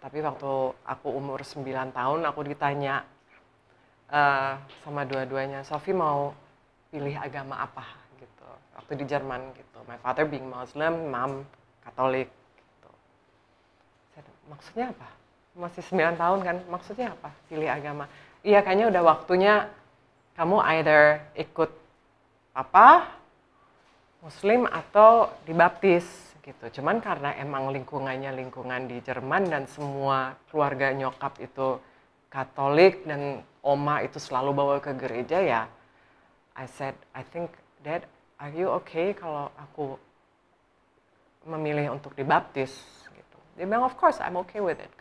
Tapi waktu aku umur 9 tahun aku ditanya uh, sama dua-duanya, Sofi mau pilih agama apa gitu. Waktu di Jerman gitu. My father being Muslim, mom Katolik gitu. Saya, maksudnya apa? Masih 9 tahun kan, maksudnya apa? Pilih agama. Iya kayaknya udah waktunya kamu either ikut apa Muslim atau dibaptis gitu. Cuman karena emang lingkungannya lingkungan di Jerman dan semua keluarga nyokap itu Katolik dan oma itu selalu bawa ke gereja ya. I said, I think Dad, are you okay kalau aku memilih untuk dibaptis gitu. Dia bilang, of course I'm okay with it